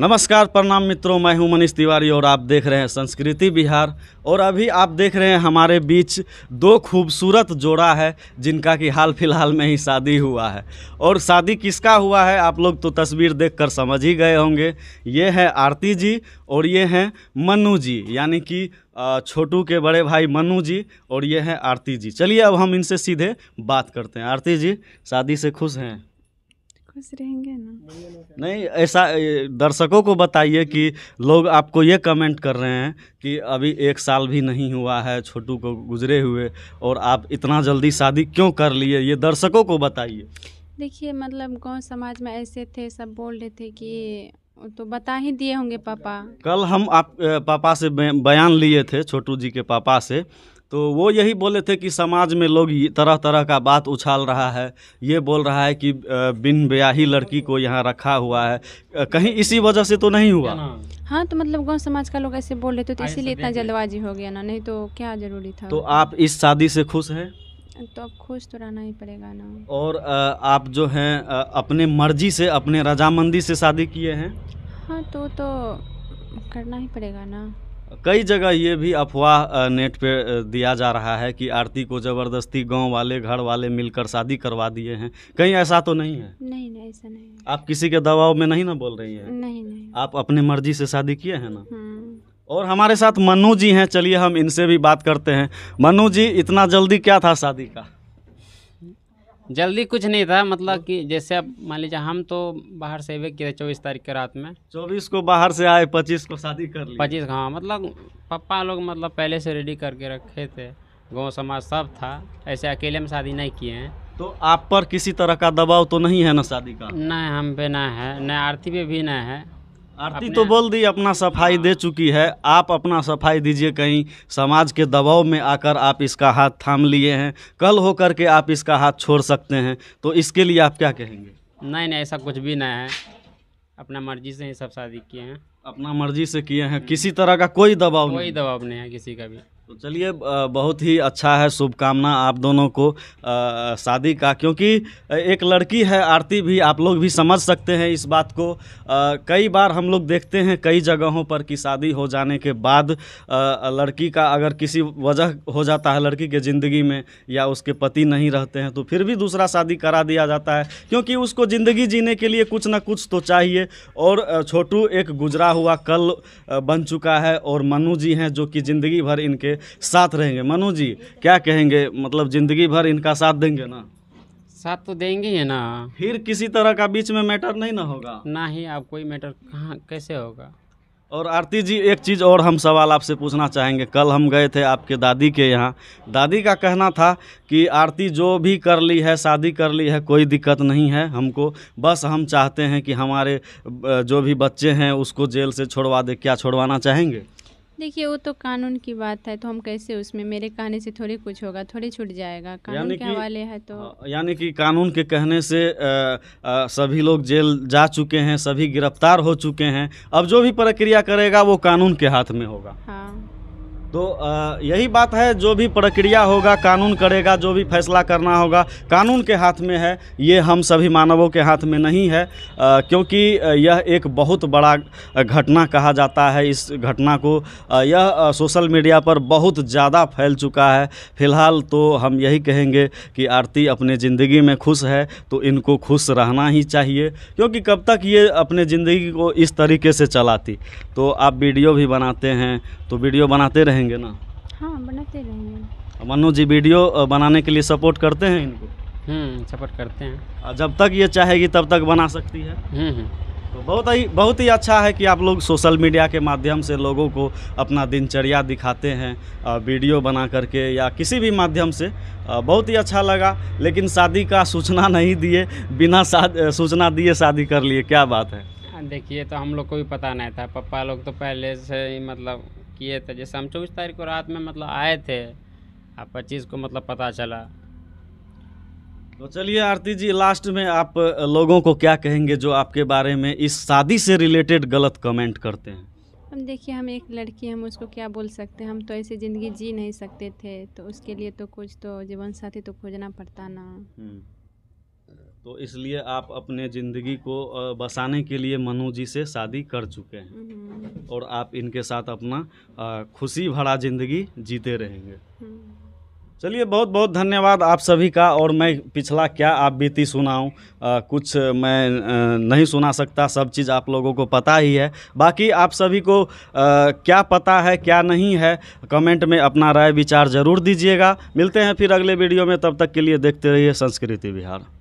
नमस्कार प्रणाम मित्रों मैं हूं मनीष तिवारी और आप देख रहे हैं संस्कृति बिहार और अभी आप देख रहे हैं हमारे बीच दो खूबसूरत जोड़ा है जिनका कि हाल फिलहाल में ही शादी हुआ है और शादी किसका हुआ है आप लोग तो तस्वीर देखकर समझ ही गए होंगे ये है आरती जी और ये हैं मनु जी यानी कि छोटू के बड़े भाई मनु जी और ये हैं आरती जी चलिए अब हम इनसे सीधे बात करते हैं आरती जी शादी से खुश हैं खुश रहेंगे ना नहीं ऐसा दर्शकों को बताइए कि लोग आपको ये कमेंट कर रहे हैं कि अभी एक साल भी नहीं हुआ है छोटू को गुजरे हुए और आप इतना जल्दी शादी क्यों कर लिए ये दर्शकों को बताइए देखिए मतलब गांव समाज में ऐसे थे सब बोल रहे थे कि तो बता ही दिए होंगे पापा कल हम आप पापा से बयान लिए थे छोटू जी के पापा से तो वो यही बोले थे कि समाज में लोग तरह तरह का बात उछाल रहा है ये बोल रहा है कि बिन ब्याही लड़की को यहाँ रखा हुआ है कहीं इसी वजह से तो नहीं हुआ हाँ तो मतलब गांव समाज का लोग ऐसे बोल रहे थे तो इसीलिए इतना जल्दबाजी हो गया ना नहीं तो क्या जरूरी था तो आप इस शादी से खुश हैं तो अब खुश तो रहना ही पड़ेगा ना और आप जो हैं अपने मर्जी से अपने रजामंदी से शादी किए हैं हाँ तो तो करना ही पड़ेगा ना कई जगह ये भी अफवाह नेट पे दिया जा रहा है कि आरती को ज़बरदस्ती गांव वाले घर वाले मिलकर शादी करवा दिए हैं कहीं ऐसा तो नहीं है नहीं नहीं ऐसा नहीं आप किसी के दबाव में नहीं ना बोल रही हैं नहीं नहीं आप अपने मर्जी से शादी किए हैं ना हाँ। और हमारे साथ मनु जी हैं चलिए हम इनसे भी बात करते हैं मनु जी इतना जल्दी क्या था शादी का जल्दी कुछ नहीं था मतलब तो- कि जैसे अब मान लीजिए हम तो बाहर से वे किए चौबीस तारीख के रात में चौबीस को बाहर से आए पच्चीस को शादी कर ली पच्चीस हाँ मतलब पापा लोग मतलब पहले से रेडी करके रखे थे गांव समाज सब था ऐसे अकेले में शादी नहीं किए हैं तो आप पर किसी तरह का दबाव तो नहीं है ना शादी का न हम पे ना है न आरती पे भी ना है आरती तो बोल दी अपना सफाई दे हाँ। चुकी है आप अपना सफाई दीजिए कहीं समाज के दबाव में आकर आप इसका हाथ थाम लिए हैं कल होकर के आप इसका हाथ छोड़ सकते हैं तो इसके लिए आप क्या कहेंगे नहीं नहीं ऐसा कुछ भी नहीं है अपना मर्जी से ही सब शादी किए हैं अपना मर्जी से किए हैं किसी तरह का कोई दबाव कोई दबाव नहीं है किसी का भी तो चलिए बहुत ही अच्छा है शुभकामना आप दोनों को शादी का क्योंकि एक लड़की है आरती भी आप लोग भी समझ सकते हैं इस बात को आ, कई बार हम लोग देखते हैं कई जगहों पर कि शादी हो जाने के बाद आ, लड़की का अगर किसी वजह हो जाता है लड़की के ज़िंदगी में या उसके पति नहीं रहते हैं तो फिर भी दूसरा शादी करा दिया जाता है क्योंकि उसको ज़िंदगी जीने के लिए कुछ ना कुछ तो चाहिए और छोटू एक गुजरा हुआ कल बन चुका है और मनु जी हैं जो कि ज़िंदगी भर इनके साथ रहेंगे मनु जी क्या कहेंगे मतलब ज़िंदगी भर इनका साथ देंगे ना साथ तो देंगे ही ना फिर किसी तरह का बीच में मैटर नहीं ना होगा ना ही आप कोई मैटर कहाँ कैसे होगा और आरती जी एक चीज़ और हम सवाल आपसे पूछना चाहेंगे कल हम गए थे आपके दादी के यहाँ दादी का कहना था कि आरती जो भी कर ली है शादी कर ली है कोई दिक्कत नहीं है हमको बस हम चाहते हैं कि हमारे जो भी बच्चे हैं उसको जेल से छोड़वा दे क्या छोड़वाना चाहेंगे देखिए वो तो कानून की बात है तो हम कैसे उसमें मेरे कहने से थोड़ी कुछ होगा थोड़ी छूट जाएगा कानून के हवाले है तो हाँ, यानी कि कानून के कहने से आ, आ, सभी लोग जेल जा चुके हैं सभी गिरफ्तार हो चुके हैं अब जो भी प्रक्रिया करेगा वो कानून के हाथ में होगा हाँ तो यही बात है जो भी प्रक्रिया होगा कानून करेगा जो भी फैसला करना होगा कानून के हाथ में है ये हम सभी मानवों के हाथ में नहीं है क्योंकि यह एक बहुत बड़ा घटना कहा जाता है इस घटना को यह सोशल मीडिया पर बहुत ज़्यादा फैल चुका है फिलहाल तो हम यही कहेंगे कि आरती अपने ज़िंदगी में खुश है तो इनको खुश रहना ही चाहिए क्योंकि कब तक ये अपने ज़िंदगी को इस तरीके से चलाती तो आप वीडियो भी बनाते हैं तो वीडियो बनाते रहेंगे रहेंगे ना हाँ बनाते रहेंगे मनु जी वीडियो बनाने के लिए सपोर्ट करते हैं इनको सपोर्ट हम्म, करते हैं जब तक ये चाहेगी तब तक बना सकती है हम्म, हम्म। तो बहुत ही बहुत ही अच्छा है कि आप लोग सोशल मीडिया के माध्यम से लोगों को अपना दिनचर्या दिखाते हैं वीडियो बना करके या किसी भी माध्यम से बहुत ही अच्छा लगा लेकिन शादी का सूचना नहीं दिए बिना सूचना दिए शादी कर लिए क्या बात है हाँ, देखिए तो हम लोग को भी पता नहीं था पप्पा लोग तो पहले से ही मतलब किए थे जैसे हम चौबीस तारीख को रात में मतलब आए थे आप पच्चीस को मतलब पता चला तो चलिए आरती जी लास्ट में आप लोगों को क्या कहेंगे जो आपके बारे में इस शादी से रिलेटेड गलत कमेंट करते हैं हम देखिए हम एक लड़की हम उसको क्या बोल सकते हैं हम तो ऐसे ज़िंदगी जी नहीं सकते थे तो उसके लिए तो कुछ तो जीवन साथी तो खोजना पड़ता ना हम्म। तो इसलिए आप अपने ज़िंदगी को बसाने के लिए मनु जी से शादी कर चुके हैं हम्म। और आप इनके साथ अपना खुशी भरा ज़िंदगी जीते रहेंगे हम्म। चलिए बहुत बहुत धन्यवाद आप सभी का और मैं पिछला क्या आप बीती सुनाऊँ कुछ मैं नहीं सुना सकता सब चीज़ आप लोगों को पता ही है बाकी आप सभी को आ, क्या पता है क्या नहीं है कमेंट में अपना राय विचार ज़रूर दीजिएगा मिलते हैं फिर अगले वीडियो में तब तक के लिए देखते रहिए संस्कृति बिहार